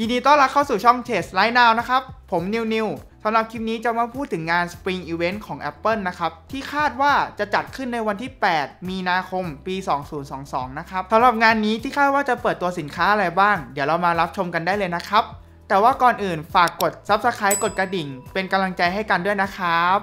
ยินดีต้อนรับเข้าสู่ช่องเทสไลน์นาวนะครับ ผมนิวนิวสำหรับคลิปนี้จะมาพูดถึงงาน Spring Event ของ Apple นะครับ ที่คาดว่าจะจัดขึ้นในวันที่ 8 มีนาคมปี 2022 นะครับ สำหรับงานนี้ที่คาดว่าจะเปิดตัวสินค้าอะไรบ้าง เดี๋ยวเรามารับชมกันได้เลยนะครับ แต่ว่าก่อนอื่นฝากกด Subscribe กดกระดิ่ง เป็นกำลังใจให้กันด้วยนะครับ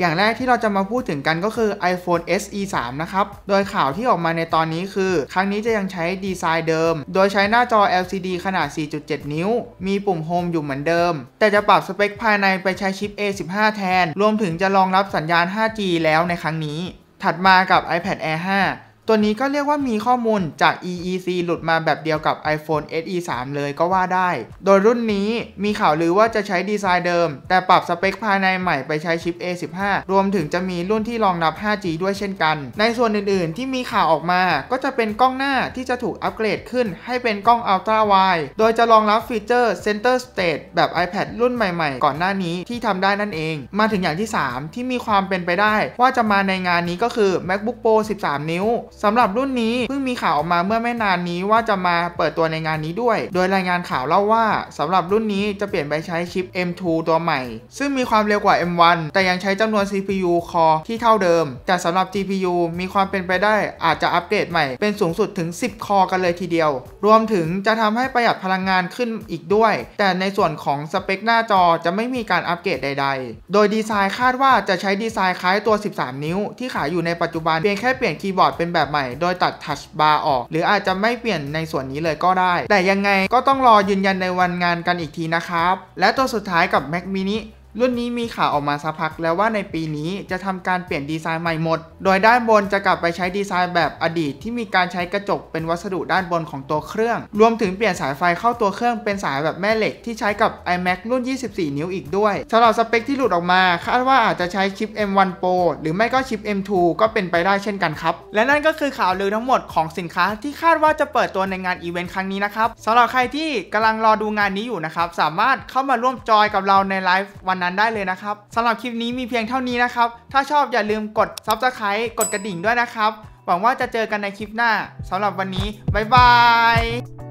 อย่างแรกที่เราจะมาพูดถึงกันก็คือ iPhone SE 3 นะครับ โดยข่าวที่ออกมาในตอนนี้คือ ครั้งนี้จะยังใช้ดีไซน์เดิม โดยใช้หน้าจอ LCD ขนาด 4.7 นิ้ว มีปุ่มโฮมอยู่เหมือนเดิม แต่จะปรับสเปคภายในไปใช้ชิป A15 แทน รวมถึงจะรองรับสัญญาณ 5G แล้วในครั้งนี้ ถัดมากับ iPad Air 5ตัวนี้ก็เรียกว่ามีข้อมูลจาก EEC หลุดมาแบบเดียวกับ iPhone SE 3 เลยก็ว่าได้ โดยรุ่นนี้มีข่าวลือว่าจะใช้ดีไซน์เดิม แต่ปรับสเปคภายในใหม่ไปใช้ชิป A15 รวมถึงจะมีรุ่นที่รองรับ 5G ด้วยเช่นกัน ในส่วนอื่นๆ ที่มีข่าวออกมาก็จะเป็นกล้องหน้าที่จะถูกอัปเกรดขึ้นให้เป็นกล้อง Ultra Wide โดยจะรองรับฟีเจอร์ Center Stage แบบ iPad รุ่นใหม่ ๆ ก่อนหน้านี้ที่ทำได้นั่นเอง มาถึงอย่างที่ 3 ที่มีความเป็นไปได้ ว่าจะมาในงานนี้ก็คือ MacBook Pro 13 นิ้วสำหรับรุ่นนี้เพิ่งมีข่าวออกมาเมื่อไม่นานนี้ว่าจะมาเปิดตัวในงานนี้ด้วย โดยรายงานข่าวเล่าว่าสำหรับรุ่นนี้จะเปลี่ยนไปใช้ชิป M2 ตัวใหม่ ซึ่งมีความเร็วกว่า M1 แต่ยังใช้จำนวน CPU คอที่เท่าเดิมแต่สำหรับ GPU มีความเป็นไปได้อาจจะอัปเดตใหม่เป็นสูงสุดถึง 10คอกันเลยทีเดียว รวมถึงจะทำให้ประหยัดพลังงานขึ้นอีกด้วย แต่ในส่วนของสเปคหน้าจอจะไม่มีการอัปเกรดใด ๆ โดยดีไซน์คาดว่าจะใช้ดีไซน์คล้ายตัว 13 นิ้วที่ขายอยู่ในปัจจุบันเพียงแค่เปลี่ยนคีย์บอร์ดเป็นแบบแบบใหม่โดยตัดทัชบาร์ออก หรืออาจจะไม่เปลี่ยนในส่วนนี้เลยก็ได้ แต่ยังไงก็ต้องรอยืนยันในวันงานกันอีกทีนะครับและตัวสุดท้ายกับ Mac Mini รุ่นนี้มีข่าวออกมาสักพักแล้วว่าในปีนี้จะทำการเปลี่ยนดีไซน์ใหม่หมด โดยด้านบนจะกลับไปใช้ดีไซน์แบบอดีต ที่มีการใช้กระจกเป็นวัสดุด้านบนของตัวเครื่อง รวมถึงเปลี่ยนสายไฟเข้าตัวเครื่องเป็นสายแบบแม่เหล็กที่ใช้กับ iMac รุ่น 24 นิ้วอีกด้วยสำหรับสเปคที่หลุดออกมา คาดว่าอาจจะใช้ชิป M1 Pro หรือไม่ก็ชิป M2 ก็เป็นไปได้เช่นกันครับและนั่นก็คือข่าวลือทั้งหมดของสินค้า ที่คาดว่าจะเปิดตัวในงานอีเวนต์ครั้งนี้นะครับสำหรับใครที่กำลังรอดูงานนี้อยู่นะครับสามารถเข้ามาร่วมจอยกับเราในไลฟ์วันนั้นได้เลยนะครับสำหรับคลิปนี้มีเพียงเท่านี้นะครับ ถ้าชอบอย่าลืมกด Subscribe กดกระดิ่งด้วยนะครับ หวังว่าจะเจอกันในคลิปหน้าสำหรับวันนี้ บ๊ายบาย